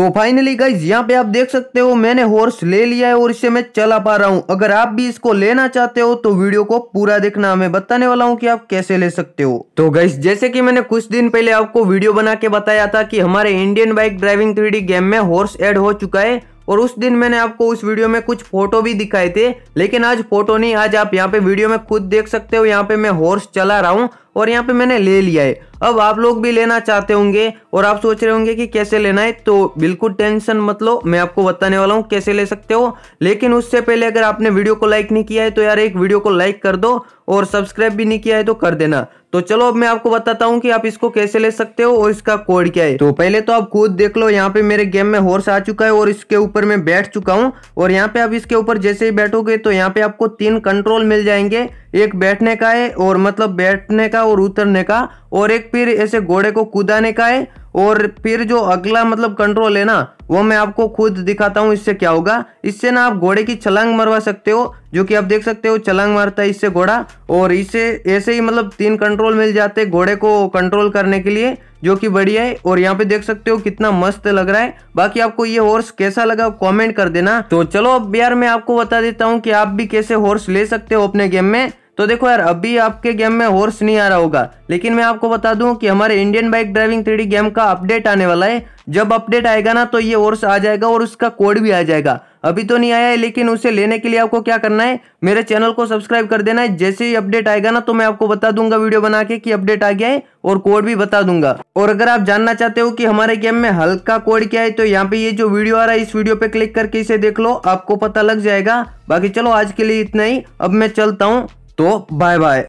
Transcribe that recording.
तो finally guys यहाँ पे आप देख सकते हो मैंने हॉर्स ले लिया है और इसे मैं चला पा रहा हूँ अगर आप भी इसको लेना चाहते हो तो वीडियो को पूरा देखना मैं बताने वाला हूँ कि आप कैसे ले सकते हो तो गाइज जैसे कि मैंने कुछ दिन पहले आपको वीडियो बना के बताया था कि हमारे Indian bike driving three game में हॉर्स एड हो चुका है और उस दिन मैंने आपको उस वीडियो में कुछ फोटो भी दिखाए थे लेकिन आज फोटो नहीं आज आप यहाँ पे वीडियो में खुद देख सकते हो यहाँ पे मैं हॉर्स चला रहा हूँ और यहाँ पे मैंने ले लिया है अब आप लोग भी लेना चाहते होंगे और आप सोच रहे होंगे कि कैसे लेना है तो बिल्कुल टेंशन मत लो मैं आपको बताने वाला हूँ कैसे ले सकते हो लेकिन उससे पहले अगर आपने वीडियो को लाइक नहीं किया है तो यार एक वीडियो को लाइक कर दो और सब्सक्राइब भी नहीं किया है तो कर देना तो चलो अब मैं आपको बताता हूँ कि आप इसको कैसे ले सकते हो और इसका कोड क्या है तो पहले तो आप खुद देख लो यहाँ पे मेरे गेम में हॉर्स आ चुका है और इसके ऊपर मैं बैठ चुका हूँ और यहाँ पे आप इसके ऊपर जैसे ही बैठोगे तो यहाँ पे आपको तीन कंट्रोल मिल जाएंगे एक बैठने का है और मतलब बैठने का और उतरने का और एक फिर ऐसे घोड़े को कूदाने का है और फिर जो अगला मतलब कंट्रोल है ना वो मैं आपको खुद दिखाता हूँ इससे क्या होगा इससे ना आप घोड़े की छलांग मरवा सकते हो जो कि आप देख सकते हो छलांग मारता है इससे घोड़ा और इससे ऐसे ही मतलब तीन कंट्रोल मिल जाते हैं घोड़े को कंट्रोल करने के लिए जो कि बढ़िया है और यहाँ पे देख सकते हो कितना मस्त लग रहा है बाकी आपको ये हॉर्स कैसा लगा कॉमेंट कर देना तो चलो अब यार मैं आपको बता देता हूँ कि आप भी कैसे हॉर्स ले सकते हो अपने गेम में तो देखो यार अभी आपके गेम में हॉर्स नहीं आ रहा होगा लेकिन मैं आपको बता दूं कि हमारे Indian bike driving three game का अपडेट आने वाला है जब अपडेट आएगा ना तो ये हॉर्स आ जाएगा और उसका कोड भी आ जाएगा अभी तो नहीं आया है लेकिन उसे लेने के लिए आपको क्या करना है मेरे चैनल को सब्सक्राइब कर देना है जैसे ही अपडेट आएगा ना तो मैं आपको बता दूंगा वीडियो बना के की अपडेट आ गया है और कोड भी बता दूंगा और अगर आप जानना चाहते हो कि हमारे गेम में हल्का कोड क्या है तो यहाँ पे ये जो वीडियो आ रहा है इस वीडियो पे क्लिक करके इसे देख लो आपको पता लग जाएगा बाकी चलो आज के लिए इतना ही अब मैं चलता हूँ と、バイバイ。